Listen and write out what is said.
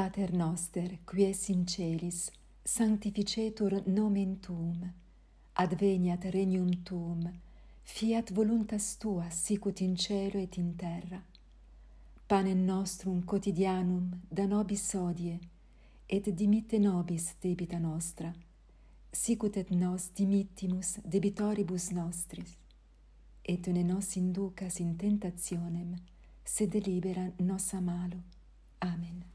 Pater noster, qui es in celis, sanctificetur nomen tuum, adveniat regnum tuum, fiat voluntas tua sicut in cielo et in terra. Panem nostrum quotidianum da nobis odie, et dimitte nobis debita nostra, sicut et nos dimittimus debitoribus nostris, et ne nos inducas in tentationem, sed libera nos amalo. Amen.